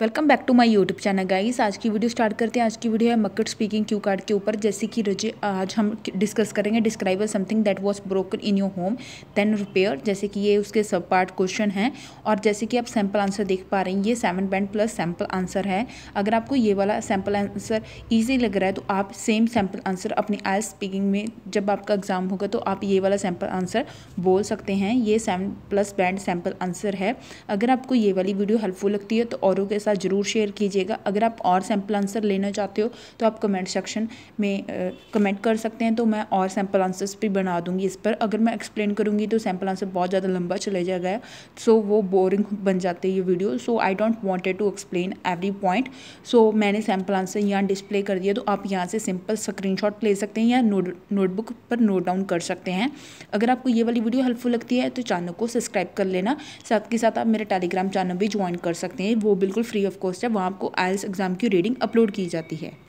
welcome back to my YouTube channel guys आज की video start करते हैं आज की वीडियो है मकट स्पीकिंग क्यू कार्ड के ऊपर जैसे कि रजे आज हम डिस्कस करेंगे describer something that was broken in your home then repair जैसे कि ये उसके सब पार्ट क्वेश्चन हैं और जैसे कि आप सैम्पल आंसर देख पा रहे हैं ये seven band plus sample answer है अगर आपको ये वाला सैम्पल आंसर ईजी लग रहा है तो आप सेम सैम्पल आंसर अपनी आय स्पीकिंग में जब आपका एग्जाम होगा तो आप ये वाला सैम्पल आंसर बोल सकते हैं ये seven plus band sample answer है अगर आपको ये वाली वीडियो हेल्पफुल लगती है तो औरों के साथ ज़रूर शेयर कीजिएगा अगर आप और सैम्पल आंसर लेना चाहते हो तो आप कमेंट सेक्शन में कमेंट कर सकते हैं तो मैं और सैम्पल आंसर्स भी बना दूंगी इस पर अगर मैं एक्सप्लेन करूँगी तो सैम्पल आंसर बहुत ज़्यादा लंबा चले जाएगा सो वो बोरिंग बन जाते हैं ये video so I don't wanted to explain every point so मैंने सैम्पल आंसर यहाँ डिस्प्ले कर दिया तो आप यहाँ से सिंपल स्क्रीन ले सकते हैं या नोटबुक पर नोट डाउन कर सकते हैं अगर आपको ये वाली वीडियो हेल्पफुल लगती है तो चैनल को सब्सक्राइब कर लेना साथ के साथ आप मेरा टेलीग्राम चैनल भी ज्वाइन कर सकते हैं वो बिल्कुल फ्री ऑफ कॉस्ट है वहाँ आपको आइल्स एग्ज़ाम e की रीडिंग अपलोड की जाती है